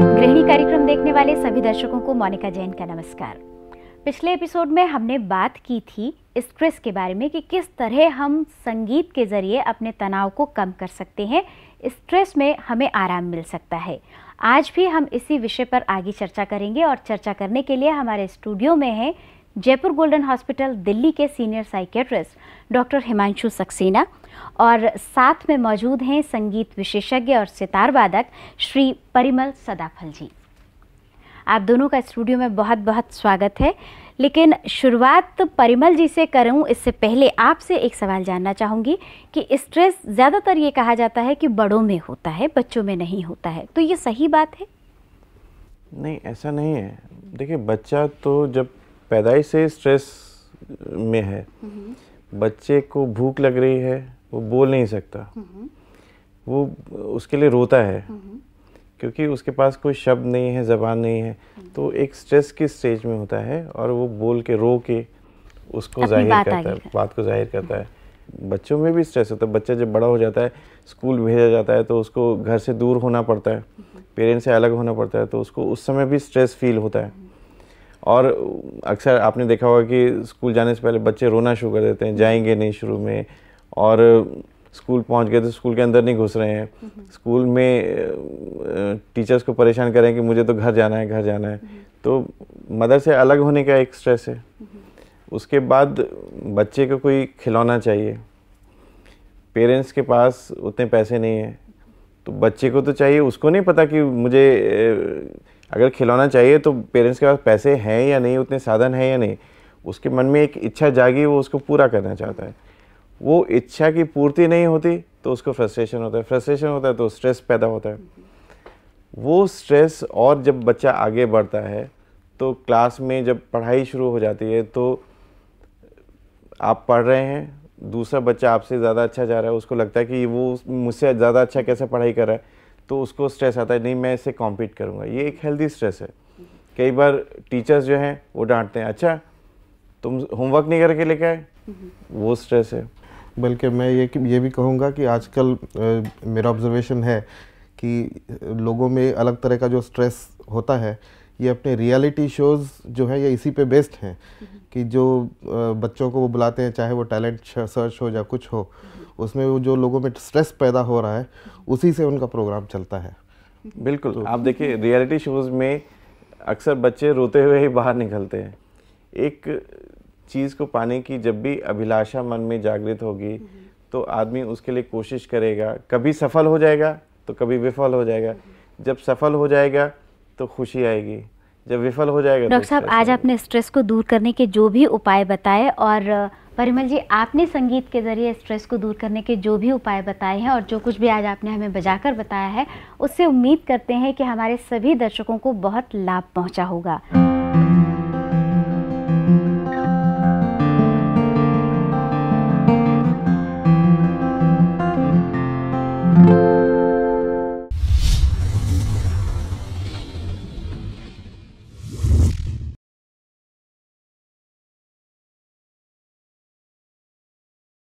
गृहिणी कार्यक्रम देखने वाले सभी दर्शकों को मोनिका जैन का नमस्कार पिछले एपिसोड में हमने बात की थी स्ट्रेस के बारे में कि किस तरह हम संगीत के ज़रिए अपने तनाव को कम कर सकते हैं स्ट्रेस में हमें आराम मिल सकता है आज भी हम इसी विषय पर आगे चर्चा करेंगे और चर्चा करने के लिए हमारे स्टूडियो में हैं जयपुर गोल्डन हॉस्पिटल दिल्ली के senior psychiatrist doctor Himanshu Saxena और साथ में मौजूद हैं संगीत विशेषज्ञ और सितार वादक श्री परिमल सदाफल जी आप दोनों का स्टूडियो में बहुत बहुत स्वागत है लेकिन शुरुआत परिमल जी से करूं इससे पहले आपसे एक सवाल जानना चाहूंगी कि स्ट्रेस ज़्यादातर ये कहा जाता है कि बड़ों में होता है बच्चों में नहीं होता है तो ये सही बात है नहीं ऐसा नहीं है देखिए बच्चा तो जब पैदाइश से स्ट्रेस में है हम्म। बच्चे को भूख लग रही है वो बोल नहीं सकता हम्म। वो उसके लिए रोता है हम्म। क्योंकि उसके पास कोई शब्द नहीं है ज़बान नहीं है तो एक स्ट्रेस की स्टेज में होता है और वो बोल के रो के उसको जाहिर करता है बात को जाहिर करता है बच्चों में भी स्ट्रेस होता है बच्चा जब बड़ा हो जाता है स्कूल भेजा जाता है तो उसको घर से दूर होना पड़ता है पेरेंट्स से अलग होना पड़ता है तो उसको उस समय भी स्ट्रेस फील होता है और अक्सर आपने देखा होगा कि स्कूल जाने से पहले बच्चे रोना शुरू कर देते हैं जाएंगे नहीं शुरू में और स्कूल पहुंच गए तो स्कूल के अंदर नहीं घुस रहे हैं हम्म। स्कूल में टीचर्स को परेशान करें कि मुझे तो घर जाना है घर जाना है हम्म। तो मदर से अलग होने का एक स्ट्रेस है हम्म। उसके बाद बच्चे को कोई खिलौना चाहिए पेरेंट्स के पास उतने पैसे नहीं हैं तो बच्चे को तो चाहिए उसको नहीं पता कि मुझे अगर खिलौना चाहिए तो पेरेंट्स के पास पैसे हैं या नहीं उतने साधन हैं या नहीं उसके मन में एक इच्छा जागी वो उसको पूरा करना चाहता है वो इच्छा की पूर्ति नहीं होती तो उसको फ्रस्ट्रेशन होता है फ्रस्ट्रेशन होता है तो स्ट्रेस पैदा होता है वो स्ट्रेस और जब बच्चा आगे बढ़ता है तो क्लास में जब पढ़ाई शुरू हो जाती है तो आप पढ़ रहे हैं दूसरा बच्चा आपसे ज़्यादा अच्छा जा रहा है उसको लगता है कि वो मुझसे ज़्यादा अच्छा कैसे पढ़ाई कर रहा है तो उसको स्ट्रेस आता है नहीं मैं इसे कॉम्पीट करूँगा ये एक हेल्दी स्ट्रेस है कई बार टीचर्स जो हैं वो डांटते हैं अच्छा तुम होमवर्क नहीं करके लेके आए वो स्ट्रेस है बल्कि मैं ये ये भी कहूँगा कि आजकल आ, मेरा ऑब्जर्वेशन है कि लोगों में अलग तरह का जो स्ट्रेस होता है ये अपने रियलिटी शोज़ जो है ये इसी पे बेस्ड हैं हम्म। कि जो बच्चों को वो बुलाते हैं चाहे वो टैलेंट सर्च हो या कुछ हो हम्म। उसमें वो जो लोगों में स्ट्रेस पैदा हो रहा है हम्म। उसी से उनका प्रोग्राम चलता है बिल्कुल तो आप देखिए रियलिटी शोज़ में अक्सर बच्चे रोते हुए ही बाहर निकलते हैं एक चीज़ को पाने की जब भी अभिलाषा मन में जागृत होगी तो आदमी उसके लिए कोशिश करेगा कभी सफल हो जाएगा तो कभी विफल हो जाएगा जब सफल हो जाएगा तो खुशी आएगी जब विफल हो जाएगा तो डॉक्टर साहब आज आपने स्ट्रेस को दूर करने के जो भी उपाय बताए और परिमल जी आपने संगीत के ज़रिए स्ट्रेस को दूर करने के जो भी उपाय बताए हैं और जो कुछ भी आज आपने हमें बजाकर बताया है उससे उम्मीद करते हैं कि हमारे सभी दर्शकों को बहुत लाभ पहुंचा होगा